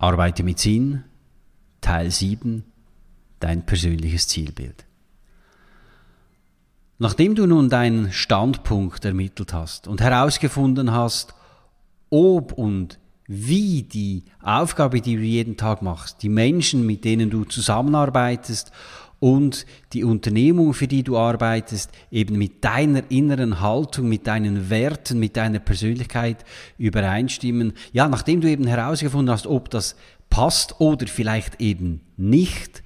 Arbeite mit Sinn, Teil 7, dein persönliches Zielbild. Nachdem du nun deinen Standpunkt ermittelt hast und herausgefunden hast, ob und wie die Aufgabe, die du jeden Tag machst, die Menschen, mit denen du zusammenarbeitest und die Unternehmung, für die du arbeitest, eben mit deiner inneren Haltung, mit deinen Werten, mit deiner Persönlichkeit übereinstimmen. Ja, nachdem du eben herausgefunden hast, ob das passt oder vielleicht eben nicht,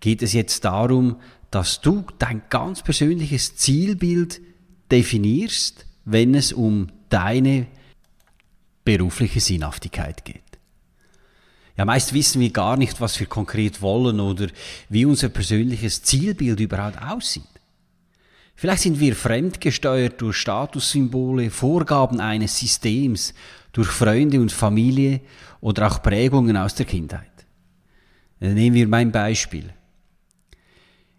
geht es jetzt darum, dass du dein ganz persönliches Zielbild definierst, wenn es um deine berufliche Sinnhaftigkeit geht. Ja, meist wissen wir gar nicht, was wir konkret wollen oder wie unser persönliches Zielbild überhaupt aussieht. Vielleicht sind wir fremdgesteuert durch Statussymbole, Vorgaben eines Systems, durch Freunde und Familie oder auch Prägungen aus der Kindheit. Äh, nehmen wir mein Beispiel.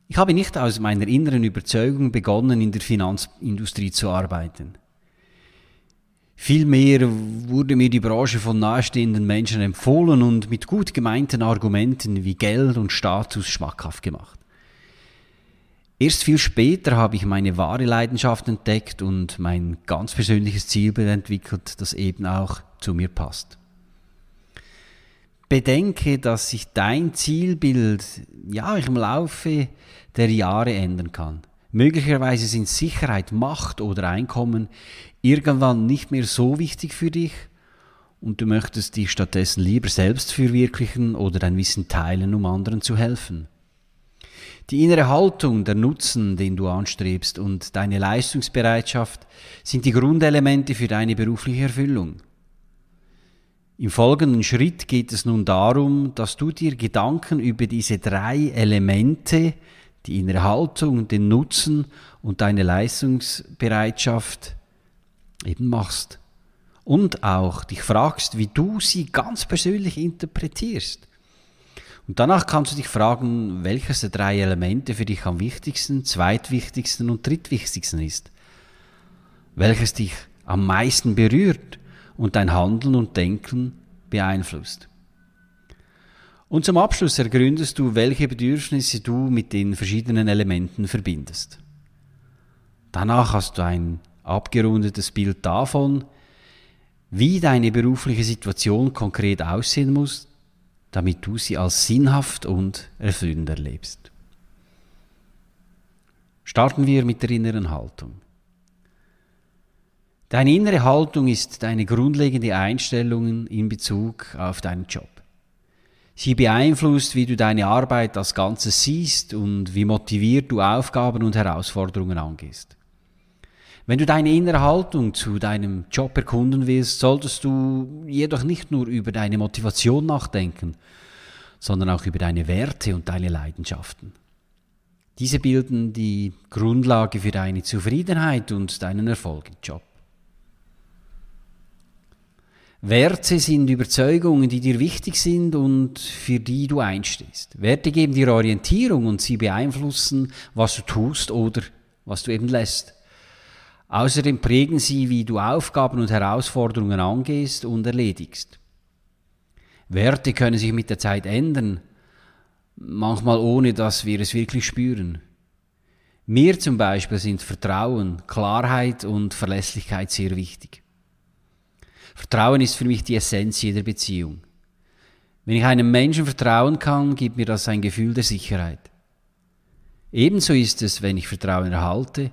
Ich habe nicht aus meiner inneren Überzeugung begonnen, in der Finanzindustrie zu arbeiten. Vielmehr wurde mir die Branche von nahestehenden Menschen empfohlen und mit gut gemeinten Argumenten wie Geld und Status schmackhaft gemacht. Erst viel später habe ich meine wahre Leidenschaft entdeckt und mein ganz persönliches Zielbild entwickelt, das eben auch zu mir passt. Bedenke, dass sich dein Zielbild ja im Laufe der Jahre ändern kann. Möglicherweise sind Sicherheit, Macht oder Einkommen irgendwann nicht mehr so wichtig für dich und du möchtest dich stattdessen lieber selbst verwirklichen oder dein Wissen teilen, um anderen zu helfen. Die innere Haltung, der Nutzen, den du anstrebst und deine Leistungsbereitschaft sind die Grundelemente für deine berufliche Erfüllung. Im folgenden Schritt geht es nun darum, dass du dir Gedanken über diese drei Elemente, die innere Haltung, den Nutzen und deine Leistungsbereitschaft eben machst. Und auch dich fragst, wie du sie ganz persönlich interpretierst. Und danach kannst du dich fragen, welches der drei Elemente für dich am wichtigsten, zweitwichtigsten und drittwichtigsten ist. Welches dich am meisten berührt und dein Handeln und Denken beeinflusst. Und zum Abschluss ergründest du, welche Bedürfnisse du mit den verschiedenen Elementen verbindest. Danach hast du ein abgerundetes Bild davon, wie deine berufliche Situation konkret aussehen muss, damit du sie als sinnhaft und erfüllend erlebst. Starten wir mit der inneren Haltung. Deine innere Haltung ist deine grundlegende Einstellung in Bezug auf deinen Job. Sie beeinflusst, wie du deine Arbeit als Ganzes siehst und wie motiviert du Aufgaben und Herausforderungen angehst. Wenn du deine innere Haltung zu deinem Job erkunden willst, solltest du jedoch nicht nur über deine Motivation nachdenken, sondern auch über deine Werte und deine Leidenschaften. Diese bilden die Grundlage für deine Zufriedenheit und deinen Erfolg im Job. Werte sind Überzeugungen, die dir wichtig sind und für die du einstehst. Werte geben dir Orientierung und sie beeinflussen, was du tust oder was du eben lässt. Außerdem prägen sie, wie du Aufgaben und Herausforderungen angehst und erledigst. Werte können sich mit der Zeit ändern, manchmal ohne dass wir es wirklich spüren. Mir zum Beispiel sind Vertrauen, Klarheit und Verlässlichkeit sehr wichtig. Vertrauen ist für mich die Essenz jeder Beziehung. Wenn ich einem Menschen vertrauen kann, gibt mir das ein Gefühl der Sicherheit. Ebenso ist es, wenn ich Vertrauen erhalte,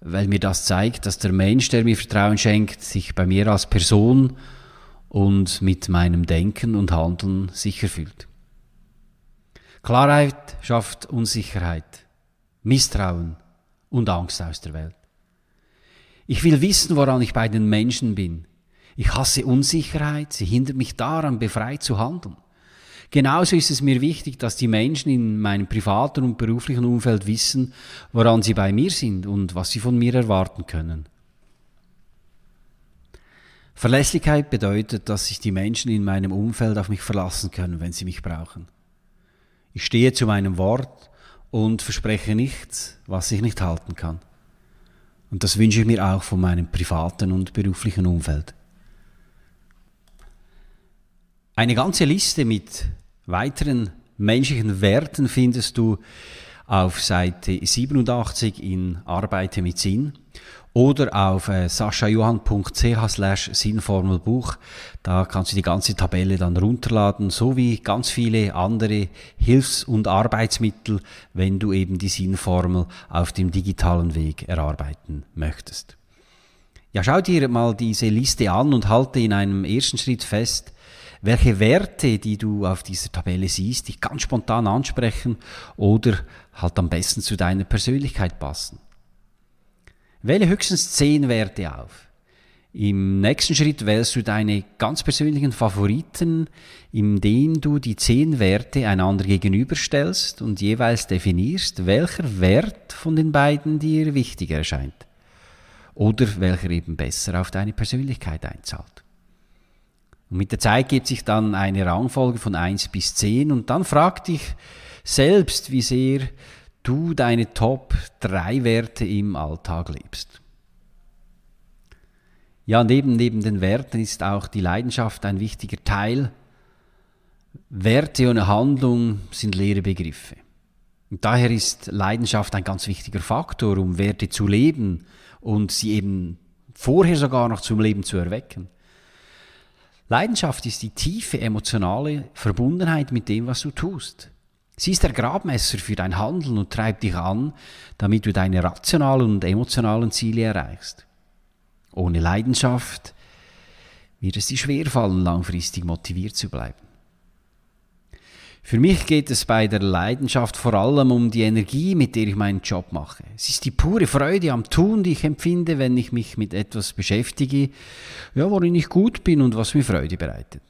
weil mir das zeigt, dass der Mensch, der mir Vertrauen schenkt, sich bei mir als Person und mit meinem Denken und Handeln sicher fühlt. Klarheit schafft Unsicherheit, Misstrauen und Angst aus der Welt. Ich will wissen, woran ich bei den Menschen bin. Ich hasse Unsicherheit, sie hindert mich daran, befreit zu handeln. Genauso ist es mir wichtig, dass die Menschen in meinem privaten und beruflichen Umfeld wissen, woran sie bei mir sind und was sie von mir erwarten können. Verlässlichkeit bedeutet, dass sich die Menschen in meinem Umfeld auf mich verlassen können, wenn sie mich brauchen. Ich stehe zu meinem Wort und verspreche nichts, was ich nicht halten kann. Und das wünsche ich mir auch von meinem privaten und beruflichen Umfeld. Eine ganze Liste mit weiteren menschlichen Werten findest du auf Seite 87 in Arbeite mit Sinn oder auf äh, saschajohann.ch slash Sinnformelbuch. Da kannst du die ganze Tabelle dann runterladen, sowie ganz viele andere Hilfs- und Arbeitsmittel, wenn du eben die Sinnformel auf dem digitalen Weg erarbeiten möchtest. Ja, schau dir mal diese Liste an und halte in einem ersten Schritt fest, welche Werte, die du auf dieser Tabelle siehst, dich ganz spontan ansprechen oder halt am besten zu deiner Persönlichkeit passen. Wähle höchstens zehn Werte auf. Im nächsten Schritt wählst du deine ganz persönlichen Favoriten, indem du die zehn Werte einander gegenüberstellst und jeweils definierst, welcher Wert von den beiden dir wichtiger erscheint oder welcher eben besser auf deine Persönlichkeit einzahlt. Und mit der Zeit gibt sich dann eine Rangfolge von 1 bis 10 und dann frag dich selbst, wie sehr du deine Top 3 Werte im Alltag lebst. Ja, neben, neben den Werten ist auch die Leidenschaft ein wichtiger Teil. Werte ohne Handlung sind leere Begriffe. Und daher ist Leidenschaft ein ganz wichtiger Faktor, um Werte zu leben und sie eben vorher sogar noch zum Leben zu erwecken. Leidenschaft ist die tiefe emotionale Verbundenheit mit dem, was du tust. Sie ist der Grabmesser für dein Handeln und treibt dich an, damit du deine rationalen und emotionalen Ziele erreichst. Ohne Leidenschaft wird es dir schwerfallen, langfristig motiviert zu bleiben. Für mich geht es bei der Leidenschaft vor allem um die Energie, mit der ich meinen Job mache. Es ist die pure Freude am Tun, die ich empfinde, wenn ich mich mit etwas beschäftige, ja, worin ich gut bin und was mir Freude bereitet.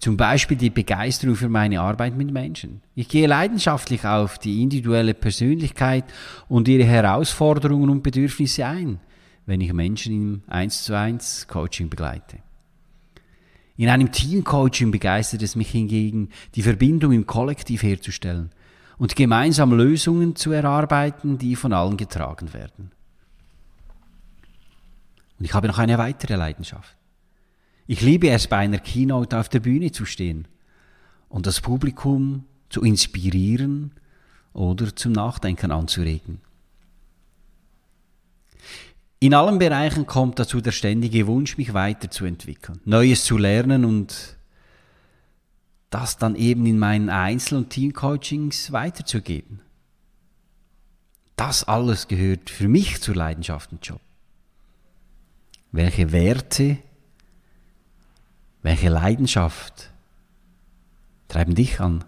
Zum Beispiel die Begeisterung für meine Arbeit mit Menschen. Ich gehe leidenschaftlich auf die individuelle Persönlichkeit und ihre Herausforderungen und Bedürfnisse ein, wenn ich Menschen im 1 zu 1 Coaching begleite. In einem Teamcoaching begeistert es mich hingegen, die Verbindung im Kollektiv herzustellen und gemeinsam Lösungen zu erarbeiten, die von allen getragen werden. Und ich habe noch eine weitere Leidenschaft. Ich liebe es, bei einer Keynote auf der Bühne zu stehen und das Publikum zu inspirieren oder zum Nachdenken anzuregen. In allen Bereichen kommt dazu der ständige Wunsch, mich weiterzuentwickeln, Neues zu lernen und das dann eben in meinen Einzel- und Teamcoachings weiterzugeben. Das alles gehört für mich zur Leidenschaft und Job. Welche Werte, welche Leidenschaft treiben dich an?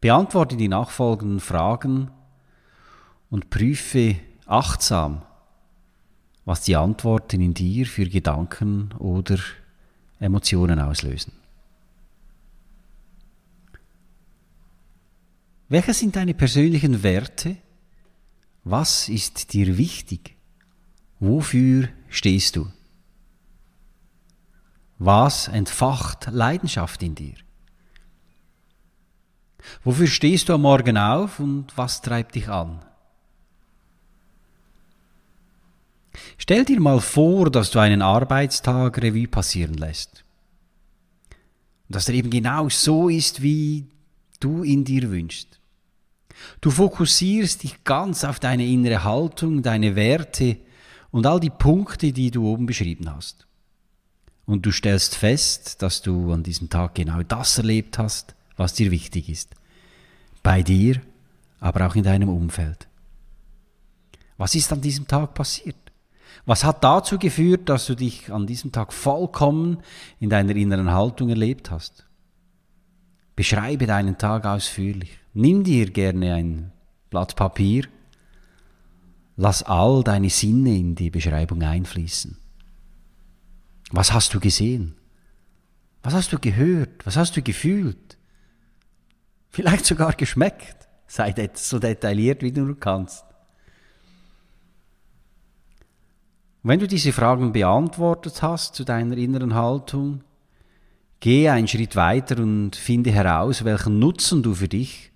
Beantworte die nachfolgenden Fragen und prüfe achtsam, was die Antworten in dir für Gedanken oder Emotionen auslösen. Welche sind deine persönlichen Werte? Was ist dir wichtig? Wofür stehst du? Was entfacht Leidenschaft in dir? Wofür stehst du am Morgen auf und was treibt dich an? Stell dir mal vor, dass du einen Arbeitstag Revue passieren lässt. Und dass er eben genau so ist, wie du ihn dir wünschst. Du fokussierst dich ganz auf deine innere Haltung, deine Werte und all die Punkte, die du oben beschrieben hast. Und du stellst fest, dass du an diesem Tag genau das erlebt hast, was dir wichtig ist. Bei dir, aber auch in deinem Umfeld. Was ist an diesem Tag passiert? Was hat dazu geführt, dass du dich an diesem Tag vollkommen in deiner inneren Haltung erlebt hast? Beschreibe deinen Tag ausführlich. Nimm dir gerne ein Blatt Papier. Lass all deine Sinne in die Beschreibung einfließen. Was hast du gesehen? Was hast du gehört? Was hast du gefühlt? Vielleicht sogar geschmeckt. Sei so detailliert, wie du nur kannst. Und wenn du diese Fragen beantwortet hast zu deiner inneren Haltung, geh einen Schritt weiter und finde heraus, welchen Nutzen du für dich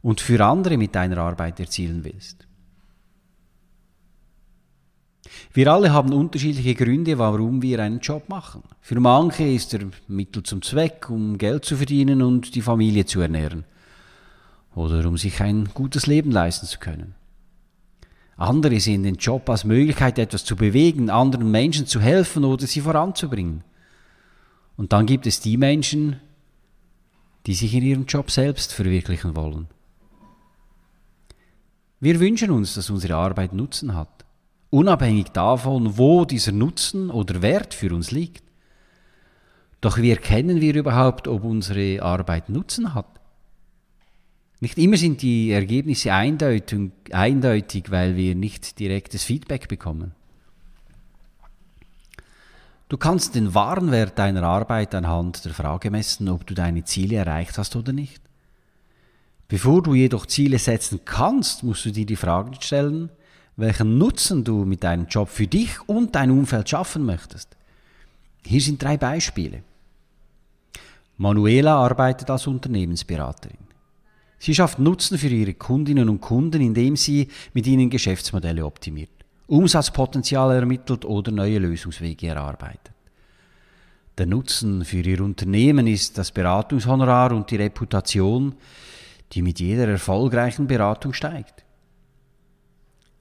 und für andere mit deiner Arbeit erzielen willst. Wir alle haben unterschiedliche Gründe, warum wir einen Job machen. Für manche ist er Mittel zum Zweck, um Geld zu verdienen und die Familie zu ernähren oder um sich ein gutes Leben leisten zu können. Andere sehen den Job als Möglichkeit, etwas zu bewegen, anderen Menschen zu helfen oder sie voranzubringen. Und dann gibt es die Menschen, die sich in ihrem Job selbst verwirklichen wollen. Wir wünschen uns, dass unsere Arbeit Nutzen hat, unabhängig davon, wo dieser Nutzen oder Wert für uns liegt. Doch wie erkennen wir überhaupt, ob unsere Arbeit Nutzen hat? Nicht immer sind die Ergebnisse eindeutig, eindeutig, weil wir nicht direktes Feedback bekommen. Du kannst den wahren Wert deiner Arbeit anhand der Frage messen, ob du deine Ziele erreicht hast oder nicht. Bevor du jedoch Ziele setzen kannst, musst du dir die Frage stellen, welchen Nutzen du mit deinem Job für dich und dein Umfeld schaffen möchtest. Hier sind drei Beispiele. Manuela arbeitet als Unternehmensberaterin. Sie schafft Nutzen für ihre Kundinnen und Kunden, indem sie mit ihnen Geschäftsmodelle optimiert, Umsatzpotenziale ermittelt oder neue Lösungswege erarbeitet. Der Nutzen für ihr Unternehmen ist das Beratungshonorar und die Reputation, die mit jeder erfolgreichen Beratung steigt.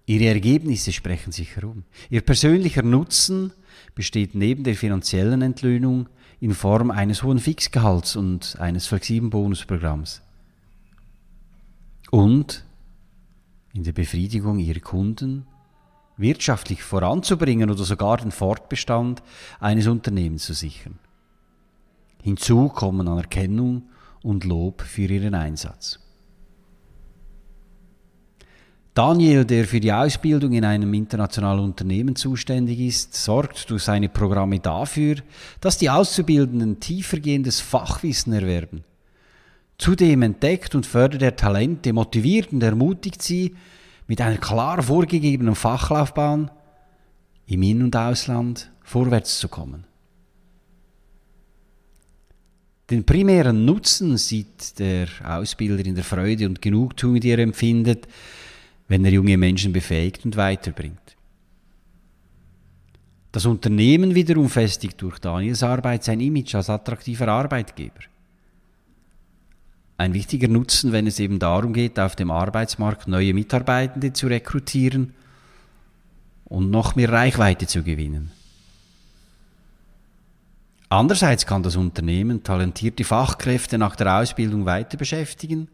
Ihre Ergebnisse sprechen sich herum. Ihr persönlicher Nutzen besteht neben der finanziellen Entlöhnung in Form eines hohen Fixgehalts und eines flexiblen Bonusprogramms und in der Befriedigung ihrer Kunden wirtschaftlich voranzubringen oder sogar den Fortbestand eines Unternehmens zu sichern. Hinzu kommen Anerkennung und Lob für ihren Einsatz. Daniel, der für die Ausbildung in einem internationalen Unternehmen zuständig ist, sorgt durch seine Programme dafür, dass die Auszubildenden tiefergehendes Fachwissen erwerben – Zudem entdeckt und fördert er Talente, motiviert und ermutigt sie mit einer klar vorgegebenen Fachlaufbahn im In- und Ausland vorwärts zu kommen. Den primären Nutzen sieht der Ausbilder in der Freude und Genugtuung, die er empfindet, wenn er junge Menschen befähigt und weiterbringt. Das Unternehmen wiederum festigt durch Daniels Arbeit sein Image als attraktiver Arbeitgeber ein wichtiger Nutzen, wenn es eben darum geht, auf dem Arbeitsmarkt neue Mitarbeitende zu rekrutieren und noch mehr Reichweite zu gewinnen. Andererseits kann das Unternehmen talentierte Fachkräfte nach der Ausbildung weiter beschäftigen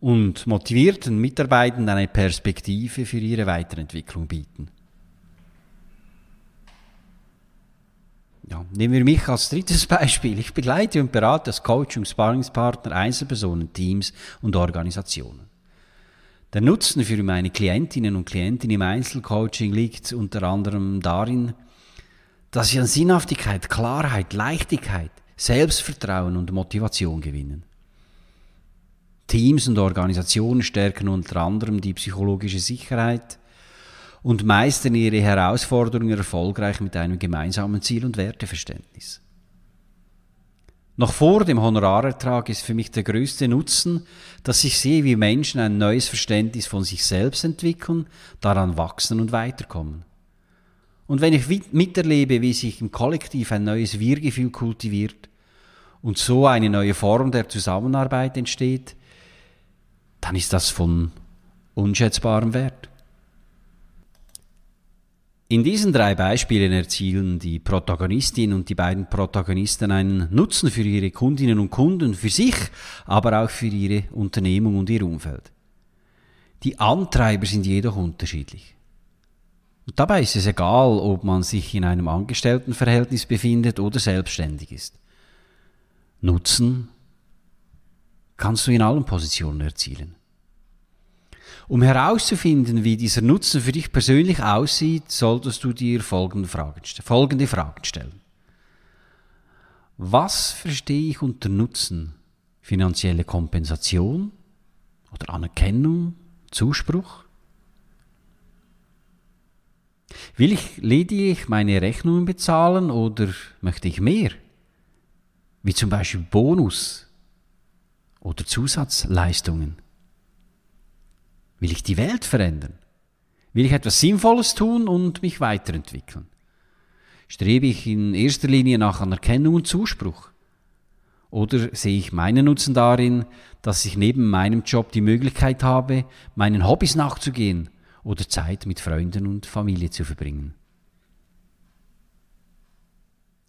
und motivierten Mitarbeitenden eine Perspektive für ihre Weiterentwicklung bieten. Ja, nehmen wir mich als drittes Beispiel. Ich begleite und berate als Coach und Sparringspartner Einzelpersonen, Teams und Organisationen. Der Nutzen für meine Klientinnen und Klienten im Einzelcoaching liegt unter anderem darin, dass sie an Sinnhaftigkeit, Klarheit, Leichtigkeit, Selbstvertrauen und Motivation gewinnen. Teams und Organisationen stärken unter anderem die psychologische Sicherheit, und meistern ihre Herausforderungen erfolgreich mit einem gemeinsamen Ziel und Werteverständnis. Noch vor dem Honorarertrag ist für mich der größte Nutzen, dass ich sehe, wie Menschen ein neues Verständnis von sich selbst entwickeln, daran wachsen und weiterkommen. Und wenn ich miterlebe, wie sich im Kollektiv ein neues Wir-Gefühl kultiviert und so eine neue Form der Zusammenarbeit entsteht, dann ist das von unschätzbarem Wert. In diesen drei Beispielen erzielen die Protagonistin und die beiden Protagonisten einen Nutzen für ihre Kundinnen und Kunden, für sich, aber auch für ihre Unternehmung und ihr Umfeld. Die Antreiber sind jedoch unterschiedlich. Und dabei ist es egal, ob man sich in einem Angestelltenverhältnis befindet oder selbstständig ist. Nutzen kannst du in allen Positionen erzielen. Um herauszufinden, wie dieser Nutzen für dich persönlich aussieht, solltest du dir folgende Fragen, folgende Fragen stellen. Was verstehe ich unter Nutzen? Finanzielle Kompensation oder Anerkennung, Zuspruch? Will ich lediglich meine Rechnungen bezahlen oder möchte ich mehr? Wie zum Beispiel Bonus oder Zusatzleistungen. Will ich die Welt verändern? Will ich etwas Sinnvolles tun und mich weiterentwickeln? Strebe ich in erster Linie nach Anerkennung und Zuspruch? Oder sehe ich meinen Nutzen darin, dass ich neben meinem Job die Möglichkeit habe, meinen Hobbys nachzugehen oder Zeit mit Freunden und Familie zu verbringen?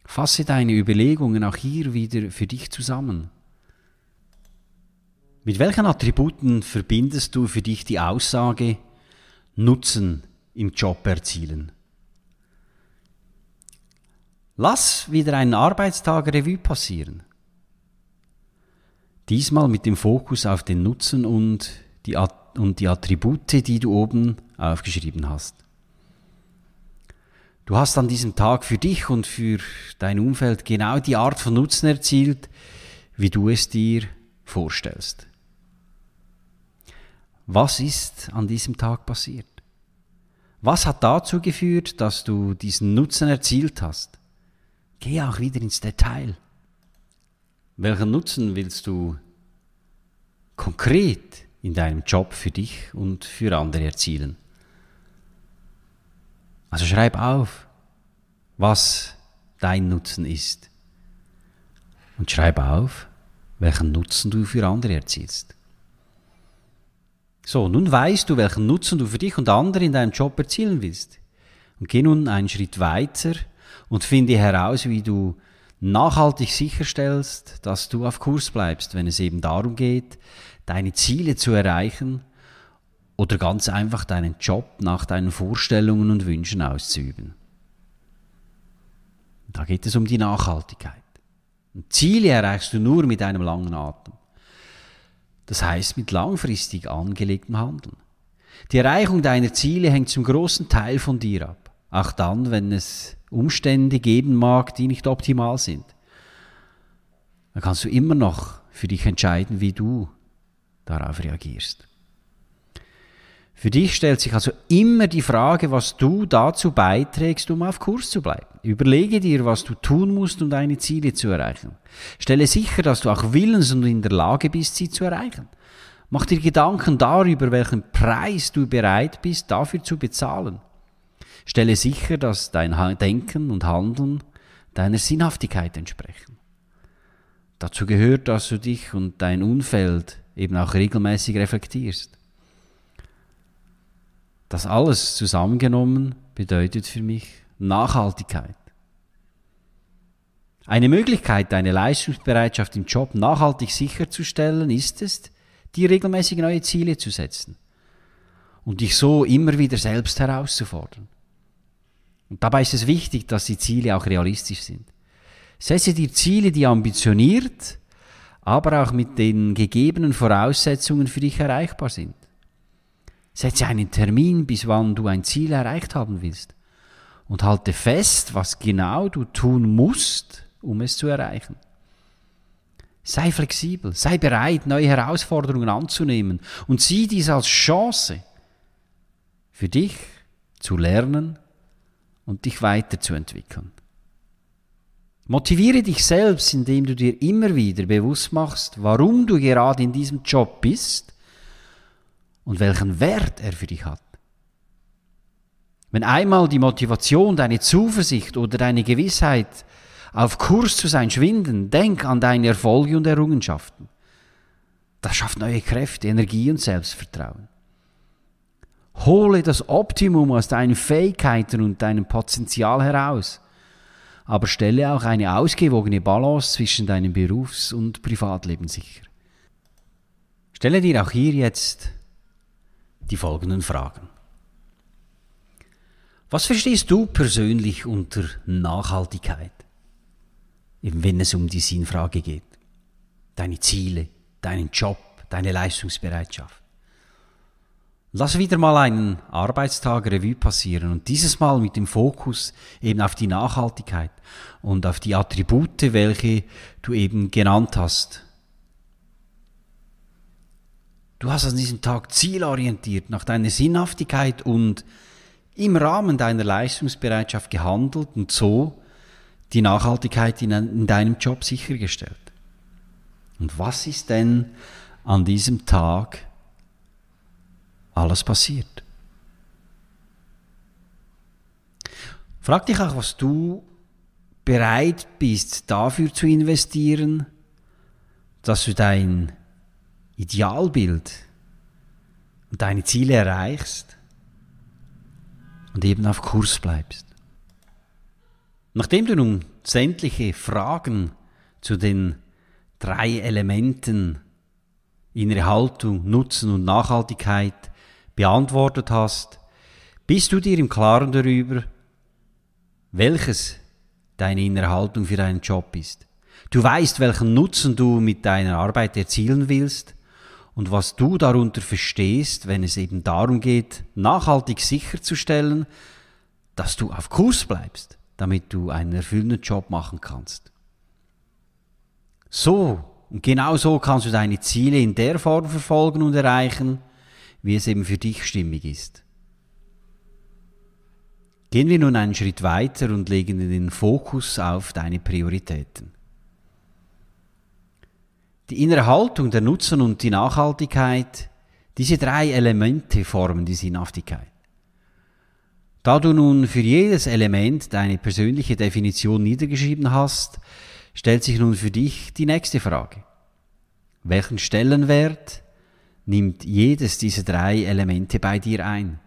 Fasse deine Überlegungen auch hier wieder für dich zusammen mit welchen Attributen verbindest du für dich die Aussage Nutzen im Job erzielen? Lass wieder einen Arbeitstag Revue passieren. Diesmal mit dem Fokus auf den Nutzen und die, At und die Attribute, die du oben aufgeschrieben hast. Du hast an diesem Tag für dich und für dein Umfeld genau die Art von Nutzen erzielt, wie du es dir vorstellst was ist an diesem Tag passiert? Was hat dazu geführt, dass du diesen Nutzen erzielt hast? Geh auch wieder ins Detail. Welchen Nutzen willst du konkret in deinem Job für dich und für andere erzielen? Also schreib auf, was dein Nutzen ist. Und schreib auf, welchen Nutzen du für andere erzielst. So, nun weißt du, welchen Nutzen du für dich und andere in deinem Job erzielen willst. Und geh nun einen Schritt weiter und finde heraus, wie du nachhaltig sicherstellst, dass du auf Kurs bleibst, wenn es eben darum geht, deine Ziele zu erreichen oder ganz einfach deinen Job nach deinen Vorstellungen und Wünschen auszuüben. Da geht es um die Nachhaltigkeit. Und Ziele erreichst du nur mit einem langen Atem das heißt mit langfristig angelegtem Handeln. Die Erreichung deiner Ziele hängt zum großen Teil von dir ab, auch dann, wenn es Umstände geben mag, die nicht optimal sind. Dann kannst du immer noch für dich entscheiden, wie du darauf reagierst. Für dich stellt sich also immer die Frage, was du dazu beiträgst, um auf Kurs zu bleiben. Überlege dir, was du tun musst, um deine Ziele zu erreichen. Stelle sicher, dass du auch willens und in der Lage bist, sie zu erreichen. Mach dir Gedanken darüber, welchen Preis du bereit bist, dafür zu bezahlen. Stelle sicher, dass dein Denken und Handeln deiner Sinnhaftigkeit entsprechen. Dazu gehört, dass du dich und dein Umfeld eben auch regelmäßig reflektierst. Das alles zusammengenommen bedeutet für mich Nachhaltigkeit. Eine Möglichkeit, deine Leistungsbereitschaft im Job nachhaltig sicherzustellen, ist es, dir regelmäßig neue Ziele zu setzen und dich so immer wieder selbst herauszufordern. Und dabei ist es wichtig, dass die Ziele auch realistisch sind. Setze dir Ziele, die ambitioniert, aber auch mit den gegebenen Voraussetzungen für dich erreichbar sind. Setze einen Termin, bis wann du ein Ziel erreicht haben willst. Und halte fest, was genau du tun musst, um es zu erreichen. Sei flexibel, sei bereit, neue Herausforderungen anzunehmen und sieh dies als Chance für dich zu lernen und dich weiterzuentwickeln. Motiviere dich selbst, indem du dir immer wieder bewusst machst, warum du gerade in diesem Job bist und welchen Wert er für dich hat. Wenn einmal die Motivation, deine Zuversicht oder deine Gewissheit auf Kurs zu sein schwinden, denk an deine Erfolge und Errungenschaften. Das schafft neue Kräfte, Energie und Selbstvertrauen. Hole das Optimum aus deinen Fähigkeiten und deinem Potenzial heraus, aber stelle auch eine ausgewogene Balance zwischen deinem Berufs- und Privatleben sicher. Stelle dir auch hier jetzt die folgenden Fragen. Was verstehst du persönlich unter Nachhaltigkeit, eben wenn es um die Sinnfrage geht? Deine Ziele, deinen Job, deine Leistungsbereitschaft. Lass wieder mal einen Arbeitstag Revue passieren und dieses Mal mit dem Fokus eben auf die Nachhaltigkeit und auf die Attribute, welche du eben genannt hast, Du hast an also diesem Tag zielorientiert nach deiner Sinnhaftigkeit und im Rahmen deiner Leistungsbereitschaft gehandelt und so die Nachhaltigkeit in, in deinem Job sichergestellt. Und was ist denn an diesem Tag alles passiert? Frag dich auch, was du bereit bist dafür zu investieren, dass du dein Idealbild und deine Ziele erreichst und eben auf Kurs bleibst. Nachdem du nun sämtliche Fragen zu den drei Elementen innere Haltung, Nutzen und Nachhaltigkeit beantwortet hast, bist du dir im Klaren darüber, welches deine innere Haltung für deinen Job ist. Du weißt, welchen Nutzen du mit deiner Arbeit erzielen willst und was du darunter verstehst, wenn es eben darum geht, nachhaltig sicherzustellen, dass du auf Kurs bleibst, damit du einen erfüllenden Job machen kannst. So, und genau so kannst du deine Ziele in der Form verfolgen und erreichen, wie es eben für dich stimmig ist. Gehen wir nun einen Schritt weiter und legen den Fokus auf deine Prioritäten. Die innere Haltung, der Nutzen und die Nachhaltigkeit, diese drei Elemente formen die Sinnhaftigkeit. Da du nun für jedes Element deine persönliche Definition niedergeschrieben hast, stellt sich nun für dich die nächste Frage. Welchen Stellenwert nimmt jedes dieser drei Elemente bei dir ein?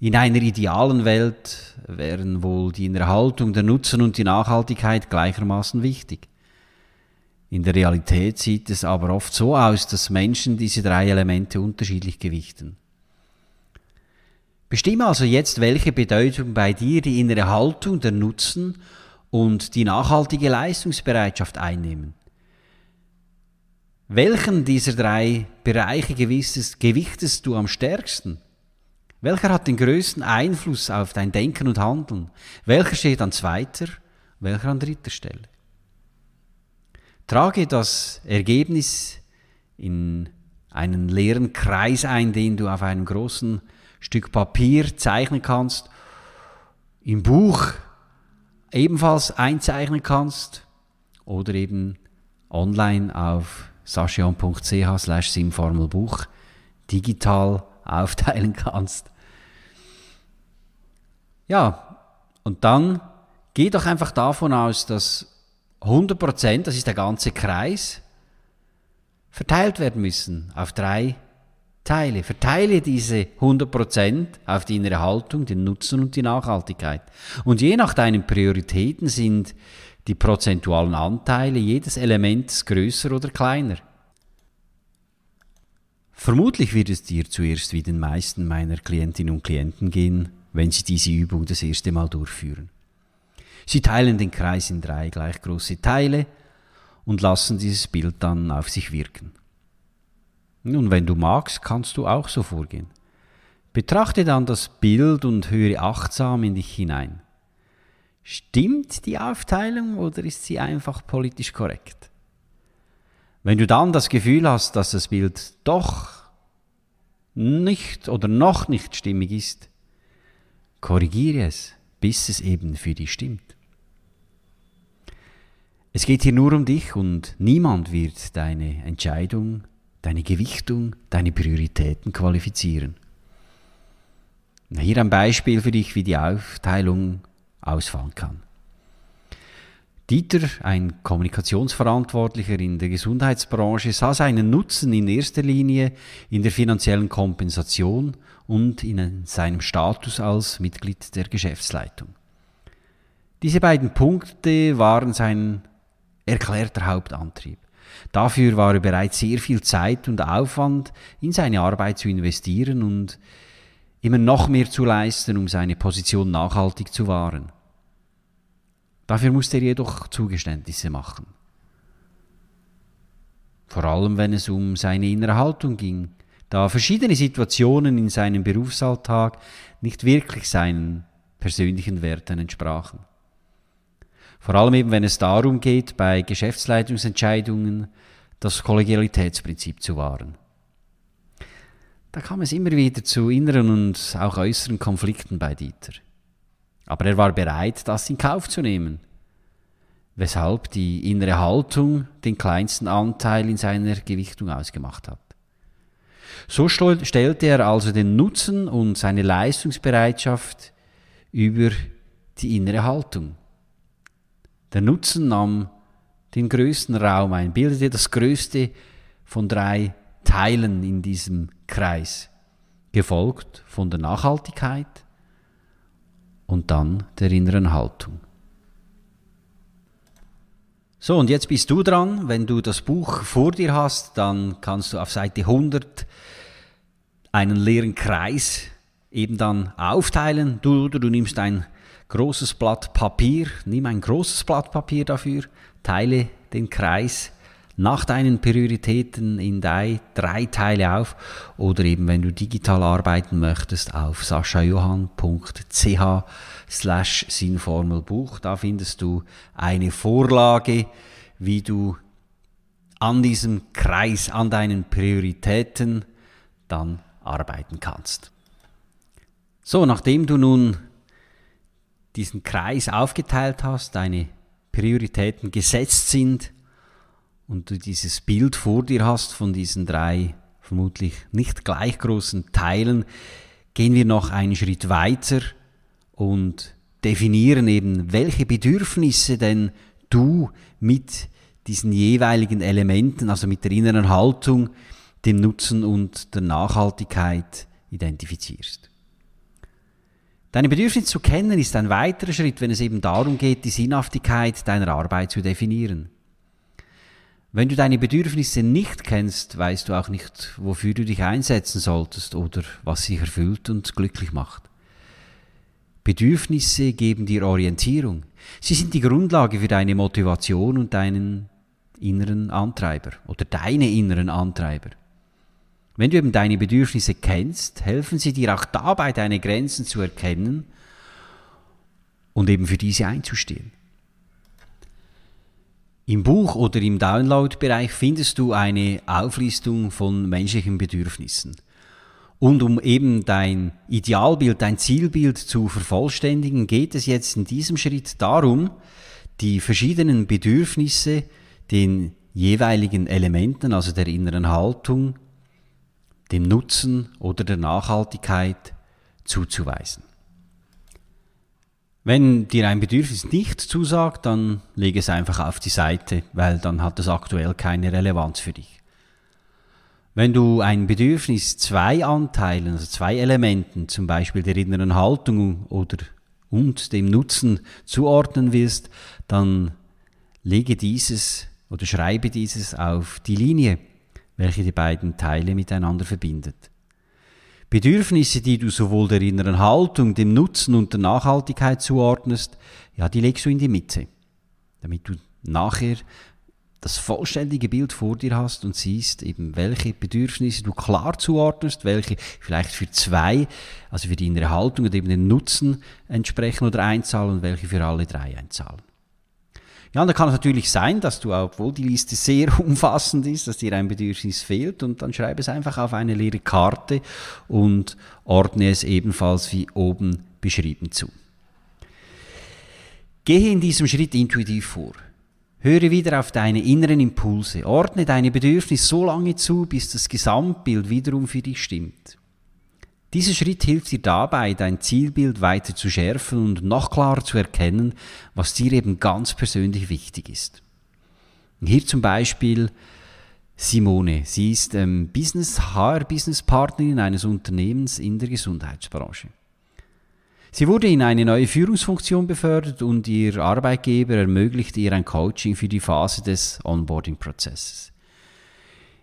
In einer idealen Welt wären wohl die Erhaltung der Nutzen und die Nachhaltigkeit gleichermaßen wichtig. In der Realität sieht es aber oft so aus, dass Menschen diese drei Elemente unterschiedlich gewichten. Bestimme also jetzt, welche Bedeutung bei dir die innere Haltung, der Nutzen und die nachhaltige Leistungsbereitschaft einnehmen. Welchen dieser drei Bereiche gewichtest du am stärksten? Welcher hat den größten Einfluss auf dein Denken und Handeln? Welcher steht an zweiter, welcher an dritter Stelle? Trage das Ergebnis in einen leeren Kreis ein, den du auf einem großen Stück Papier zeichnen kannst, im Buch ebenfalls einzeichnen kannst oder eben online auf saschion.ch simformelbuch digital aufteilen kannst. Ja, und dann geh doch einfach davon aus, dass 100 das ist der ganze Kreis, verteilt werden müssen auf drei Teile. Verteile diese 100 auf die innere Haltung, den Nutzen und die Nachhaltigkeit. Und je nach deinen Prioritäten sind die prozentualen Anteile jedes Elements größer oder kleiner. Vermutlich wird es dir zuerst wie den meisten meiner Klientinnen und Klienten gehen, wenn sie diese Übung das erste Mal durchführen. Sie teilen den Kreis in drei gleich große Teile und lassen dieses Bild dann auf sich wirken. Nun, wenn du magst, kannst du auch so vorgehen. Betrachte dann das Bild und höre achtsam in dich hinein. Stimmt die Aufteilung oder ist sie einfach politisch korrekt? Wenn du dann das Gefühl hast, dass das Bild doch nicht oder noch nicht stimmig ist, korrigiere es, bis es eben für dich stimmt. Es geht hier nur um dich und niemand wird deine Entscheidung, deine Gewichtung, deine Prioritäten qualifizieren. Hier ein Beispiel für dich, wie die Aufteilung ausfallen kann. Dieter, ein Kommunikationsverantwortlicher in der Gesundheitsbranche, sah seinen Nutzen in erster Linie in der finanziellen Kompensation und in seinem Status als Mitglied der Geschäftsleitung. Diese beiden Punkte waren sein erklärter Hauptantrieb. Dafür war er bereit, sehr viel Zeit und Aufwand in seine Arbeit zu investieren und immer noch mehr zu leisten, um seine Position nachhaltig zu wahren. Dafür musste er jedoch Zugeständnisse machen. Vor allem, wenn es um seine innere Haltung ging, da verschiedene Situationen in seinem Berufsalltag nicht wirklich seinen persönlichen Werten entsprachen. Vor allem eben, wenn es darum geht, bei Geschäftsleitungsentscheidungen das Kollegialitätsprinzip zu wahren. Da kam es immer wieder zu inneren und auch äußeren Konflikten bei Dieter. Aber er war bereit, das in Kauf zu nehmen, weshalb die innere Haltung den kleinsten Anteil in seiner Gewichtung ausgemacht hat. So stellte er also den Nutzen und seine Leistungsbereitschaft über die innere Haltung. Der Nutzen nahm den größten Raum ein, bildete das größte von drei Teilen in diesem Kreis, gefolgt von der Nachhaltigkeit und dann der inneren Haltung. So, und jetzt bist du dran. Wenn du das Buch vor dir hast, dann kannst du auf Seite 100 einen leeren Kreis eben dann aufteilen. Du, du, du nimmst ein großes Blatt Papier, nimm ein großes Blatt Papier dafür, teile den Kreis nach deinen Prioritäten in drei, drei Teile auf oder eben, wenn du digital arbeiten möchtest, auf saschajohann.ch slash Sinformelbuch. Da findest du eine Vorlage, wie du an diesem Kreis, an deinen Prioritäten dann arbeiten kannst. So, nachdem du nun diesen Kreis aufgeteilt hast, deine Prioritäten gesetzt sind und du dieses Bild vor dir hast von diesen drei vermutlich nicht gleich großen Teilen, gehen wir noch einen Schritt weiter und definieren eben, welche Bedürfnisse denn du mit diesen jeweiligen Elementen, also mit der inneren Haltung, dem Nutzen und der Nachhaltigkeit identifizierst. Deine Bedürfnisse zu kennen ist ein weiterer Schritt, wenn es eben darum geht, die Sinnhaftigkeit deiner Arbeit zu definieren. Wenn du deine Bedürfnisse nicht kennst, weißt du auch nicht, wofür du dich einsetzen solltest oder was dich erfüllt und glücklich macht. Bedürfnisse geben dir Orientierung. Sie sind die Grundlage für deine Motivation und deinen inneren Antreiber oder deine inneren Antreiber. Wenn du eben deine Bedürfnisse kennst, helfen sie dir auch dabei, deine Grenzen zu erkennen und eben für diese einzustehen. Im Buch oder im Download-Bereich findest du eine Auflistung von menschlichen Bedürfnissen. Und um eben dein Idealbild, dein Zielbild zu vervollständigen, geht es jetzt in diesem Schritt darum, die verschiedenen Bedürfnisse den jeweiligen Elementen, also der inneren Haltung, dem Nutzen oder der Nachhaltigkeit zuzuweisen. Wenn dir ein Bedürfnis nicht zusagt, dann leg es einfach auf die Seite, weil dann hat es aktuell keine Relevanz für dich. Wenn du ein Bedürfnis zwei Anteilen, also zwei Elementen, zum Beispiel der inneren Haltung oder und dem Nutzen zuordnen willst, dann lege dieses oder schreibe dieses auf die Linie welche die beiden Teile miteinander verbindet. Bedürfnisse, die du sowohl der inneren Haltung, dem Nutzen und der Nachhaltigkeit zuordnest, ja, die legst du in die Mitte, damit du nachher das vollständige Bild vor dir hast und siehst eben, welche Bedürfnisse du klar zuordnest, welche vielleicht für zwei, also für die innere Haltung und eben den Nutzen entsprechen oder einzahlen und welche für alle drei einzahlen. Ja, und da kann es natürlich sein, dass du, obwohl die Liste sehr umfassend ist, dass dir ein Bedürfnis fehlt und dann schreibe es einfach auf eine leere Karte und ordne es ebenfalls wie oben beschrieben zu. Gehe in diesem Schritt intuitiv vor. Höre wieder auf deine inneren Impulse. Ordne deine Bedürfnisse so lange zu, bis das Gesamtbild wiederum für dich stimmt. Dieser Schritt hilft dir dabei, dein Zielbild weiter zu schärfen und noch klarer zu erkennen, was dir eben ganz persönlich wichtig ist. Hier zum Beispiel Simone. Sie ist ähm, Business HR Business Partnerin eines Unternehmens in der Gesundheitsbranche. Sie wurde in eine neue Führungsfunktion befördert und ihr Arbeitgeber ermöglichte ihr ein Coaching für die Phase des Onboarding-Prozesses.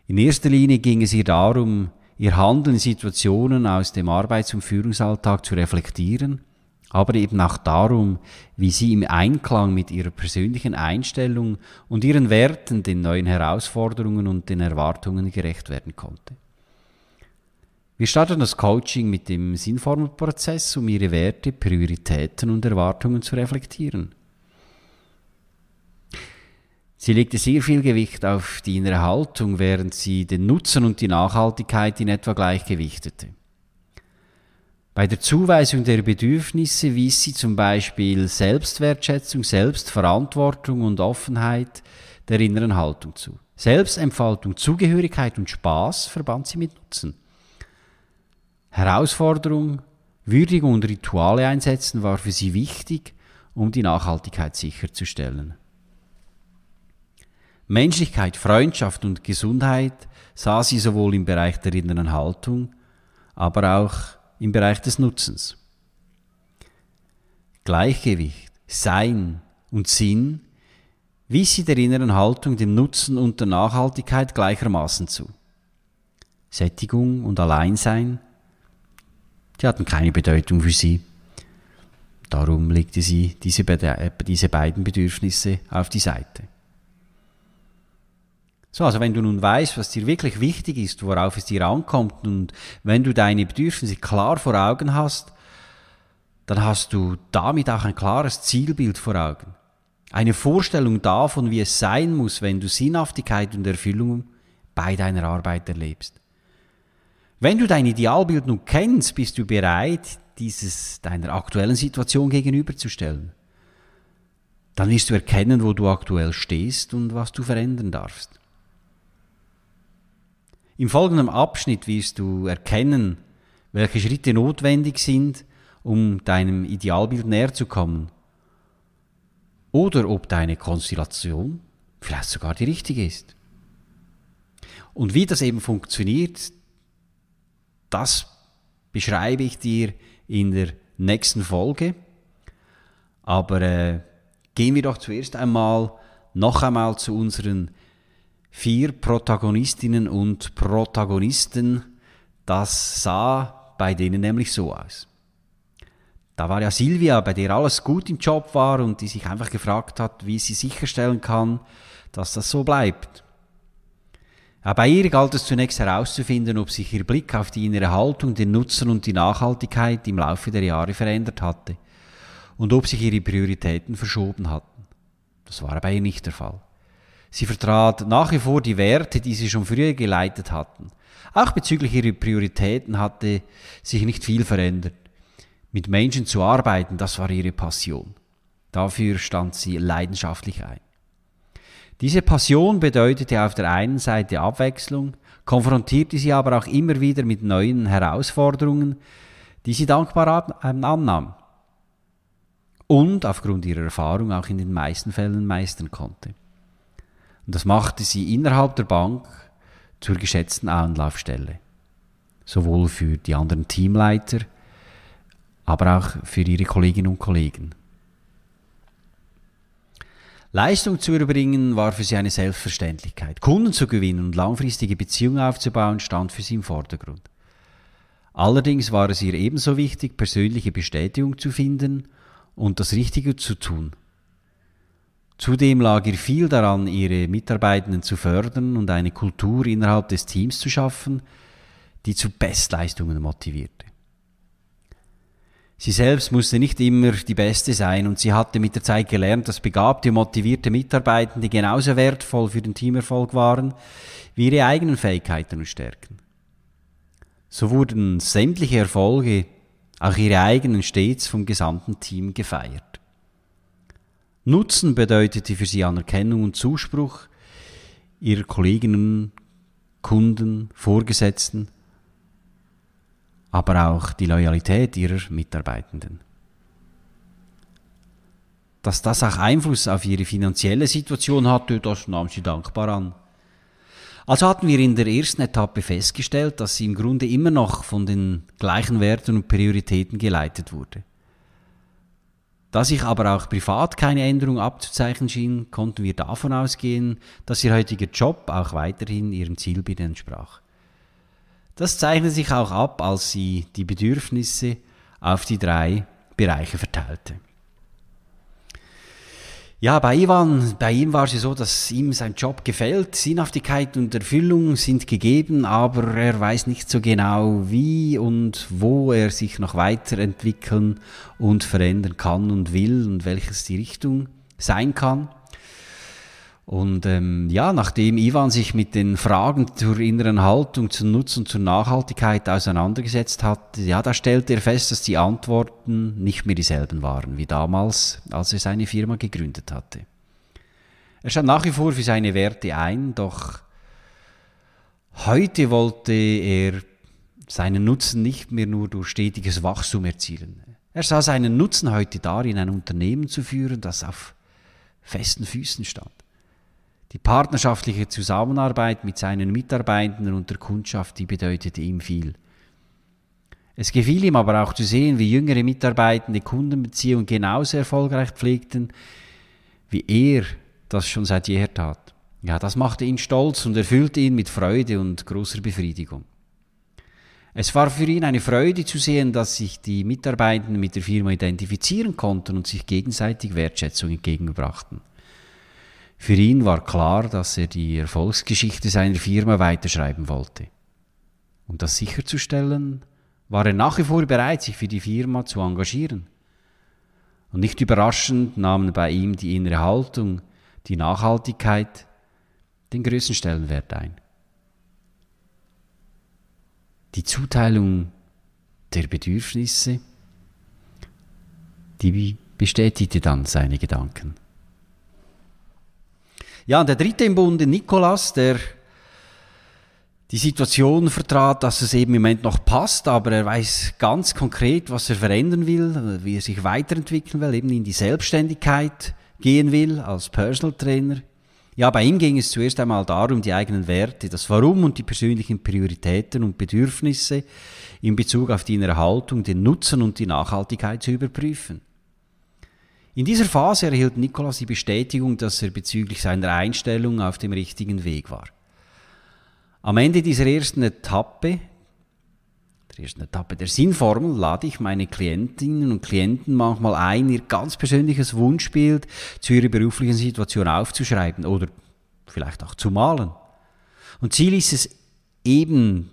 In erster Linie ging es ihr darum, ihr Handeln Situationen aus dem Arbeits- und Führungsalltag zu reflektieren, aber eben auch darum, wie sie im Einklang mit ihrer persönlichen Einstellung und ihren Werten den neuen Herausforderungen und den Erwartungen gerecht werden konnte. Wir starten das Coaching mit dem Sinnformelprozess, um ihre Werte, Prioritäten und Erwartungen zu reflektieren. Sie legte sehr viel Gewicht auf die innere Haltung, während sie den Nutzen und die Nachhaltigkeit in etwa gleichgewichtete. Bei der Zuweisung der Bedürfnisse wies sie zum Beispiel Selbstwertschätzung, Selbstverantwortung und Offenheit der inneren Haltung zu. Selbstentfaltung, Zugehörigkeit und Spaß verband sie mit Nutzen. Herausforderung, Würdigung und Rituale einsetzen war für sie wichtig, um die Nachhaltigkeit sicherzustellen. Menschlichkeit, Freundschaft und Gesundheit sah sie sowohl im Bereich der inneren Haltung, aber auch im Bereich des Nutzens. Gleichgewicht, Sein und Sinn wies sie der inneren Haltung, dem Nutzen und der Nachhaltigkeit gleichermaßen zu. Sättigung und Alleinsein, die hatten keine Bedeutung für sie. Darum legte sie diese, diese beiden Bedürfnisse auf die Seite. So, also wenn du nun weißt, was dir wirklich wichtig ist, worauf es dir ankommt und wenn du deine Bedürfnisse klar vor Augen hast, dann hast du damit auch ein klares Zielbild vor Augen. Eine Vorstellung davon, wie es sein muss, wenn du Sinnhaftigkeit und Erfüllung bei deiner Arbeit erlebst. Wenn du dein Idealbild nun kennst, bist du bereit, dieses deiner aktuellen Situation gegenüberzustellen. Dann wirst du erkennen, wo du aktuell stehst und was du verändern darfst. Im folgenden Abschnitt wirst du erkennen, welche Schritte notwendig sind, um deinem Idealbild näher zu kommen. Oder ob deine Konstellation vielleicht sogar die richtige ist. Und wie das eben funktioniert, das beschreibe ich dir in der nächsten Folge. Aber äh, gehen wir doch zuerst einmal noch einmal zu unseren vier Protagonistinnen und Protagonisten, das sah bei denen nämlich so aus. Da war ja Silvia, bei der alles gut im Job war und die sich einfach gefragt hat, wie sie sicherstellen kann, dass das so bleibt. Ja, bei ihr galt es zunächst herauszufinden, ob sich ihr Blick auf die innere Haltung, den Nutzen und die Nachhaltigkeit im Laufe der Jahre verändert hatte und ob sich ihre Prioritäten verschoben hatten. Das war bei ihr nicht der Fall. Sie vertrat nach wie vor die Werte, die sie schon früher geleitet hatten. Auch bezüglich ihrer Prioritäten hatte sich nicht viel verändert. Mit Menschen zu arbeiten, das war ihre Passion. Dafür stand sie leidenschaftlich ein. Diese Passion bedeutete auf der einen Seite Abwechslung, konfrontierte sie aber auch immer wieder mit neuen Herausforderungen, die sie dankbar ähm, annahm und aufgrund ihrer Erfahrung auch in den meisten Fällen meistern konnte. Und das machte sie innerhalb der Bank zur geschätzten Anlaufstelle. Sowohl für die anderen Teamleiter, aber auch für ihre Kolleginnen und Kollegen. Leistung zu erbringen war für sie eine Selbstverständlichkeit. Kunden zu gewinnen und langfristige Beziehungen aufzubauen stand für sie im Vordergrund. Allerdings war es ihr ebenso wichtig, persönliche Bestätigung zu finden und das Richtige zu tun. Zudem lag ihr viel daran, ihre Mitarbeitenden zu fördern und eine Kultur innerhalb des Teams zu schaffen, die zu Bestleistungen motivierte. Sie selbst musste nicht immer die Beste sein und sie hatte mit der Zeit gelernt, dass begabte motivierte Mitarbeitende genauso wertvoll für den Teamerfolg waren wie ihre eigenen Fähigkeiten und Stärken. So wurden sämtliche Erfolge, auch ihre eigenen, stets vom gesamten Team gefeiert. Nutzen bedeutete für sie Anerkennung und Zuspruch ihrer Kolleginnen, Kunden, Vorgesetzten, aber auch die Loyalität ihrer Mitarbeitenden. Dass das auch Einfluss auf ihre finanzielle Situation hatte, das nahm sie dankbar an. Also hatten wir in der ersten Etappe festgestellt, dass sie im Grunde immer noch von den gleichen Werten und Prioritäten geleitet wurde. Da sich aber auch privat keine Änderung abzuzeichnen schien, konnten wir davon ausgehen, dass ihr heutiger Job auch weiterhin ihrem Zielbild entsprach. Das zeichnete sich auch ab, als sie die Bedürfnisse auf die drei Bereiche verteilte. Ja, bei Ivan, bei ihm war es so, dass ihm sein Job gefällt, Sinnhaftigkeit und Erfüllung sind gegeben, aber er weiß nicht so genau, wie und wo er sich noch weiterentwickeln und verändern kann und will und welches die Richtung sein kann. Und ähm, ja, nachdem Ivan sich mit den Fragen zur inneren Haltung, zum Nutzen, zur Nachhaltigkeit auseinandergesetzt hat, ja, da stellte er fest, dass die Antworten nicht mehr dieselben waren wie damals, als er seine Firma gegründet hatte. Er stand nach wie vor für seine Werte ein, doch heute wollte er seinen Nutzen nicht mehr nur durch stetiges Wachstum erzielen. Er sah seinen Nutzen heute darin, ein Unternehmen zu führen, das auf festen Füßen stand. Die partnerschaftliche Zusammenarbeit mit seinen Mitarbeitenden und der Kundschaft, die bedeutete ihm viel. Es gefiel ihm aber auch zu sehen, wie jüngere Mitarbeitende Kundenbeziehungen genauso erfolgreich pflegten, wie er das schon seit jeher tat. Ja, das machte ihn stolz und erfüllte ihn mit Freude und großer Befriedigung. Es war für ihn eine Freude zu sehen, dass sich die Mitarbeitenden mit der Firma identifizieren konnten und sich gegenseitig Wertschätzung entgegenbrachten. Für ihn war klar, dass er die Erfolgsgeschichte seiner Firma weiterschreiben wollte. Um das sicherzustellen, war er nach wie vor bereit, sich für die Firma zu engagieren. Und nicht überraschend nahmen bei ihm die innere Haltung, die Nachhaltigkeit den größten Stellenwert ein. Die Zuteilung der Bedürfnisse, die bestätigte dann seine Gedanken. Ja, und der dritte im Bunde, Nikolas, der die Situation vertrat, dass es eben im Moment noch passt, aber er weiß ganz konkret, was er verändern will, wie er sich weiterentwickeln will, eben in die Selbstständigkeit gehen will als Personal Trainer. Ja, bei ihm ging es zuerst einmal darum, die eigenen Werte, das Warum und die persönlichen Prioritäten und Bedürfnisse in Bezug auf die innere den Nutzen und die Nachhaltigkeit zu überprüfen. In dieser Phase erhielt Nikolaus die Bestätigung, dass er bezüglich seiner Einstellung auf dem richtigen Weg war. Am Ende dieser ersten Etappe, der ersten Etappe der Sinnformel, lade ich meine Klientinnen und Klienten manchmal ein, ihr ganz persönliches Wunschbild zu ihrer beruflichen Situation aufzuschreiben oder vielleicht auch zu malen. Und Ziel ist es eben,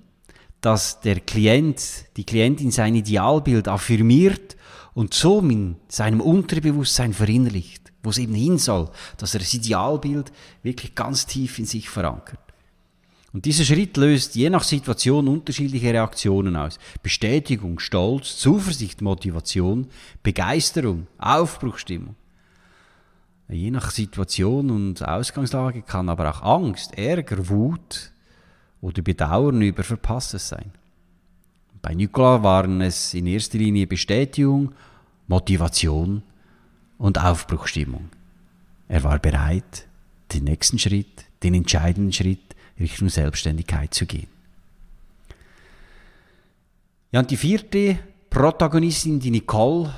dass der Klient, die Klientin sein Idealbild affirmiert und so in seinem Unterbewusstsein verinnerlicht, wo es eben hin soll, dass er das Idealbild wirklich ganz tief in sich verankert. Und dieser Schritt löst je nach Situation unterschiedliche Reaktionen aus. Bestätigung, Stolz, Zuversicht, Motivation, Begeisterung, Aufbruchstimmung. Je nach Situation und Ausgangslage kann aber auch Angst, Ärger, Wut oder Bedauern über Verpasstes sein. Bei Nicola waren es in erster Linie Bestätigung, Motivation und Aufbruchstimmung. Er war bereit, den nächsten Schritt, den entscheidenden Schritt Richtung Selbstständigkeit zu gehen. Ja, und die vierte Protagonistin, die Nicole,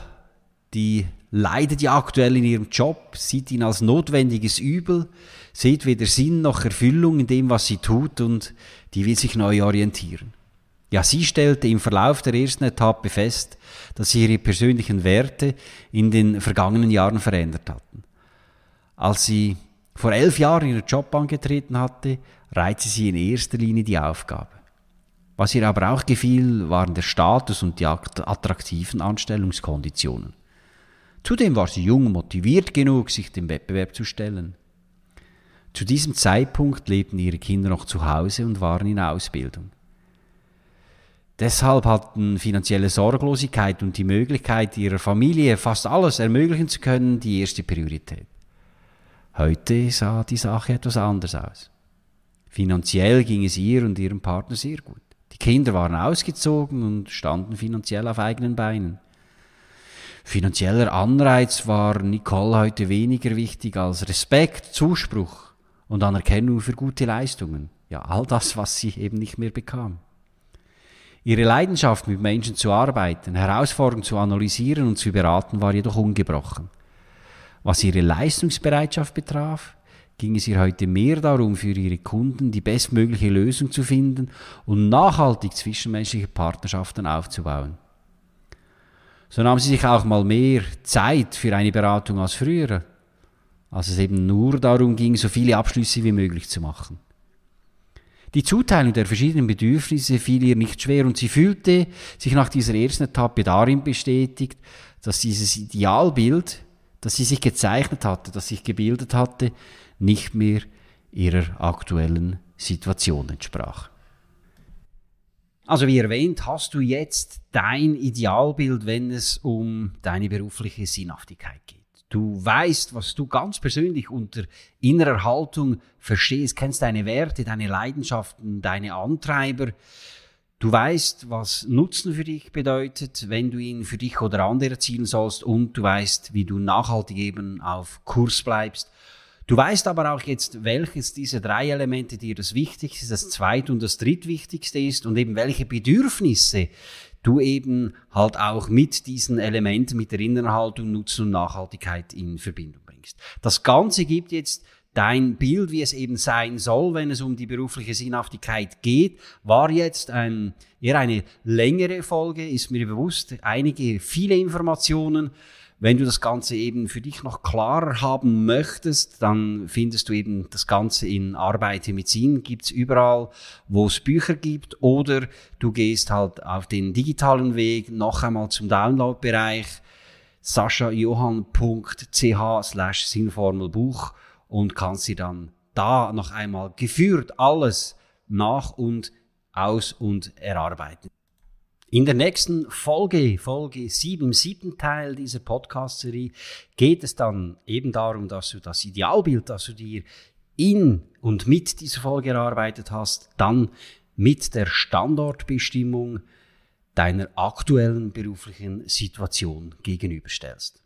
die leidet ja aktuell in ihrem Job, sieht ihn als notwendiges Übel, sieht weder Sinn noch Erfüllung in dem, was sie tut und die will sich neu orientieren. Ja, sie stellte im Verlauf der ersten Etappe fest, dass sie ihre persönlichen Werte in den vergangenen Jahren verändert hatten. Als sie vor elf Jahren ihren Job angetreten hatte, reizte sie in erster Linie die Aufgabe. Was ihr aber auch gefiel, waren der Status und die attraktiven Anstellungskonditionen. Zudem war sie jung motiviert genug, sich dem Wettbewerb zu stellen. Zu diesem Zeitpunkt lebten ihre Kinder noch zu Hause und waren in Ausbildung. Deshalb hatten finanzielle Sorglosigkeit und die Möglichkeit, ihrer Familie fast alles ermöglichen zu können, die erste Priorität. Heute sah die Sache etwas anders aus. Finanziell ging es ihr und ihrem Partner sehr gut. Die Kinder waren ausgezogen und standen finanziell auf eigenen Beinen. Finanzieller Anreiz war Nicole heute weniger wichtig als Respekt, Zuspruch und Anerkennung für gute Leistungen. Ja, all das, was sie eben nicht mehr bekam. Ihre Leidenschaft, mit Menschen zu arbeiten, Herausforderungen zu analysieren und zu beraten, war jedoch ungebrochen. Was ihre Leistungsbereitschaft betraf, ging es ihr heute mehr darum, für ihre Kunden die bestmögliche Lösung zu finden und nachhaltig zwischenmenschliche Partnerschaften aufzubauen. So nahm sie sich auch mal mehr Zeit für eine Beratung als früher, als es eben nur darum ging, so viele Abschlüsse wie möglich zu machen. Die Zuteilung der verschiedenen Bedürfnisse fiel ihr nicht schwer und sie fühlte sich nach dieser ersten Etappe darin bestätigt, dass dieses Idealbild, das sie sich gezeichnet hatte, das sich gebildet hatte, nicht mehr ihrer aktuellen Situation entsprach. Also wie erwähnt, hast du jetzt dein Idealbild, wenn es um deine berufliche Sinnhaftigkeit geht du weißt, was du ganz persönlich unter innerer Haltung verstehst, kennst deine Werte, deine Leidenschaften, deine Antreiber. Du weißt, was Nutzen für dich bedeutet, wenn du ihn für dich oder andere erzielen sollst und du weißt, wie du nachhaltig eben auf Kurs bleibst. Du weißt aber auch jetzt, welches dieser drei Elemente dir das Wichtigste, das Zweit- und das Drittwichtigste ist und eben welche Bedürfnisse du eben halt auch mit diesen Elementen, mit der Innenhaltung, Nutzen und Nachhaltigkeit in Verbindung bringst. Das Ganze gibt jetzt dein Bild, wie es eben sein soll, wenn es um die berufliche Sinnhaftigkeit geht, war jetzt ein, eher eine längere Folge, ist mir bewusst, einige, viele Informationen. Wenn du das Ganze eben für dich noch klarer haben möchtest, dann findest du eben das Ganze in Arbeite mit Sinn, gibt's überall, wo es Bücher gibt, oder du gehst halt auf den digitalen Weg noch einmal zum Downloadbereich saschajohann.ch slash Sinnformelbuch und kannst dir dann da noch einmal geführt alles nach und aus und erarbeiten. In der nächsten Folge, Folge 7, im siebten Teil dieser Podcast-Serie, geht es dann eben darum, dass du das Idealbild, das du dir in und mit dieser Folge erarbeitet hast, dann mit der Standortbestimmung deiner aktuellen beruflichen Situation gegenüberstellst.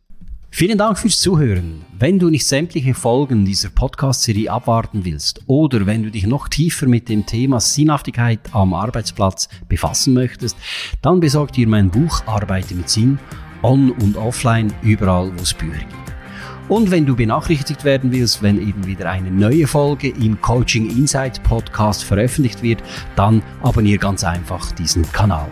Vielen Dank fürs Zuhören. Wenn du nicht sämtliche Folgen dieser Podcast-Serie abwarten willst oder wenn du dich noch tiefer mit dem Thema Sinnhaftigkeit am Arbeitsplatz befassen möchtest, dann besorg dir mein Buch Arbeite mit Sinn, on und offline, überall wo es Bücher gibt. Und wenn du benachrichtigt werden willst, wenn eben wieder eine neue Folge im Coaching Insight Podcast veröffentlicht wird, dann abonniere ganz einfach diesen Kanal.